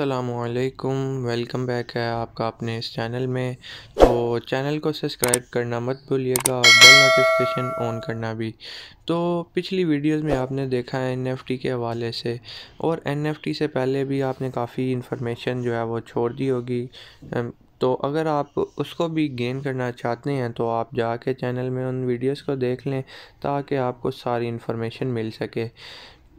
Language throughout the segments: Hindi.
असलकम वेलकम बैक है आपका अपने इस चैनल में तो चैनल को सब्सक्राइब करना मत भूलिएगा और बेल नोटिफिकेशन ऑन करना भी तो पिछली वीडियोस में आपने देखा है एनएफटी के हवाले से और एनएफटी से पहले भी आपने काफ़ी इन्फॉर्मेशन जो है वो छोड़ दी होगी तो अगर आप उसको भी गेन करना चाहते हैं तो आप जाके चैनल में उन वीडियोस को देख लें ताकि आपको सारी इन्फॉर्मेशन मिल सके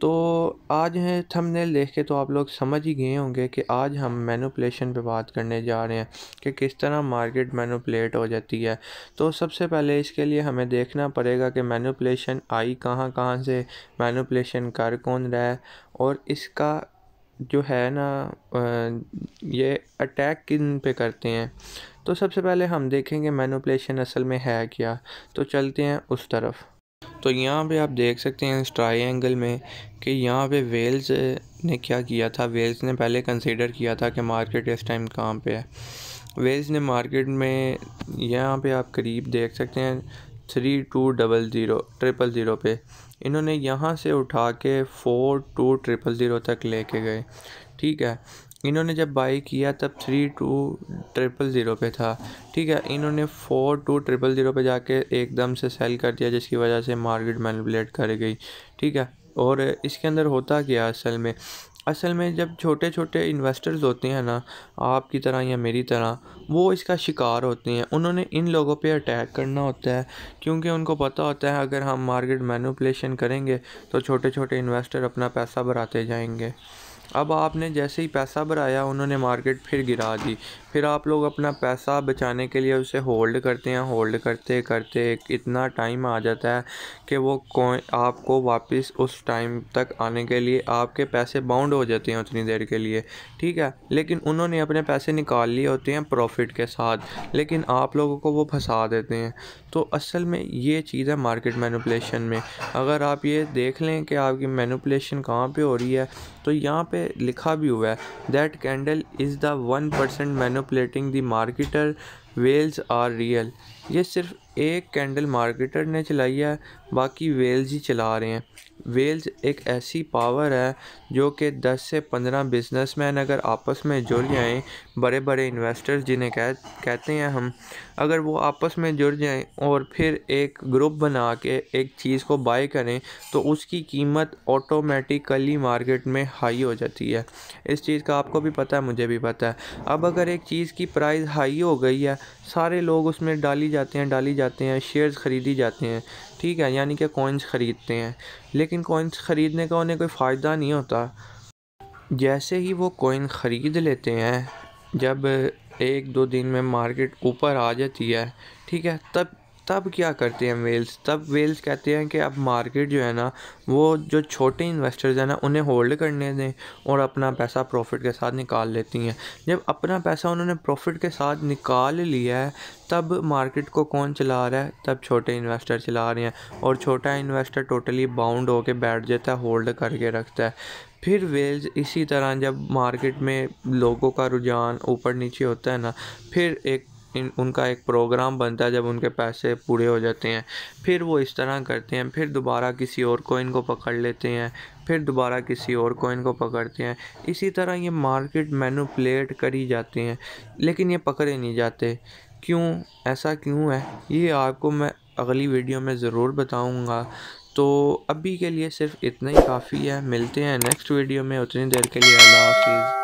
तो आज हैं थंबनेल देख के तो आप लोग समझ ही गए होंगे कि आज हम मैनुपलेशन पे बात करने जा रहे हैं कि किस तरह मार्केट मैनुपलेट हो जाती है तो सबसे पहले इसके लिए हमें देखना पड़ेगा कि मैनुपलेशन आई कहाँ कहाँ से मैनुपलेशन कर कौन रहा है और इसका जो है ना ये अटैक किन पे करते हैं तो सबसे पहले हम देखेंगे मैनुपलेशन असल में है क्या तो चलते हैं उस तरफ़ तो यहाँ पे आप देख सकते हैं इस एंगल में कि यहाँ पे वेल्स ने क्या किया था वेल्स ने पहले कंसीडर किया था कि मार्केट इस टाइम कहाँ पे है वेल्स ने मार्केट में यहाँ पे आप करीब देख सकते हैं three two double zero triple zero पे इन्होंने यहाँ से उठा के फोर टू ट्रिपल ज़ीरो तक लेके गए ठीक है इन्होंने जब बाई किया तब थ्री टू ट्रिपल ज़ीरो पे था ठीक है इन्होंने फोर टू ट्रिपल ज़ीरो पे जाके एकदम से सेल कर दिया जिसकी वजह से मार्केट मैनिपुलेट कर गई ठीक है और इसके अंदर होता क्या असल में असल में जब छोटे छोटे इन्वेस्टर्स होते हैं ना आपकी तरह या मेरी तरह वो इसका शिकार होते हैं उन्होंने इन लोगों पे अटैक करना होता है क्योंकि उनको पता होता है अगर हम मार्केट मैनुपलेशन करेंगे तो छोटे छोटे इन्वेस्टर अपना पैसा बढ़ाते जाएंगे अब आपने जैसे ही पैसा भराया उन्होंने मार्केट फिर गिरा दी फिर आप लोग अपना पैसा बचाने के लिए उसे होल्ड करते हैं होल्ड करते करते इतना टाइम आ जाता है कि वो कोई आपको वापस उस टाइम तक आने के लिए आपके पैसे बाउंड हो जाते हैं उतनी देर के लिए ठीक है लेकिन उन्होंने अपने पैसे निकाल लिए होते हैं प्रॉफिट के साथ लेकिन आप लोगों को वो फंसा देते हैं तो असल में ये चीज़ है मार्केट मैनुपलेशन में अगर आप ये देख लें कि आपकी मैनुपलेशन कहाँ पर हो रही है तो यहाँ पर लिखा भी हुआ है that candle is the one percent manipulating the marketer whales are real ये सिर्फ एक कैंडल मार्केटर ने चलाई है बाकी वेल्स ही चला रहे हैं वेल्स एक ऐसी पावर है जो कि 10 से 15 बिजनेसमैन अगर आपस में जुड़ जाएं बड़े बड़े इन्वेस्टर्स जिन्हें कह कहते हैं हम अगर वो आपस में जुड़ जाएं और फिर एक ग्रुप बना के एक चीज़ को बाय करें तो उसकी कीमत ऑटोमेटिकली मार्केट में हाई हो जाती है इस चीज़ का आपको भी पता है मुझे भी पता है अब अगर एक चीज़ की प्राइस हाई हो गई है सारे लोग उसमें डाली जाते हैं डाली जाते हैं शेयर्स ख़रीदी जाते हैं ठीक है यानी कि कॉइन्स ख़रीदते हैं लेकिन कॉइन्स ख़रीदने का उन्हें कोई फ़ायदा नहीं होता जैसे ही वो कॉइन ख़रीद लेते हैं जब एक दो दिन में मार्केट ऊपर आ जाती है ठीक है तब तब क्या करते हैं वेल्स तब वेल्स कहते हैं कि अब मार्केट जो है ना वो जो छोटे इन्वेस्टर्स हैं ना उन्हें होल्ड करने दें और अपना पैसा प्रॉफिट के साथ निकाल लेती हैं जब अपना पैसा उन्होंने प्रॉफिट के साथ निकाल लिया है तब मार्केट को कौन चला रहा है तब छोटे इन्वेस्टर चला रहे हैं और छोटा इन्वेस्टर टोटली बाउंड होकर बैठ जाता है होल्ड करके रखता है फिर वेल्स इसी तरह जब मार्केट में लोगों का रुझान ऊपर नीचे होता है ना फिर एक इन उनका एक प्रोग्राम बनता है जब उनके पैसे पूरे हो जाते हैं फिर वो इस तरह करते हैं फिर दोबारा किसी और को इनको पकड़ लेते हैं फिर दोबारा किसी और को इनको पकड़ते हैं इसी तरह ये मार्केट मैनुपलेट करी जाते हैं लेकिन ये पकड़े नहीं जाते क्यों ऐसा क्यों है ये आपको मैं अगली वीडियो में ज़रूर बताऊँगा तो अभी के लिए सिर्फ इतना ही काफ़ी है मिलते हैं नेक्स्ट वीडियो में उतनी देर के लिए अल्लाह हाफिज़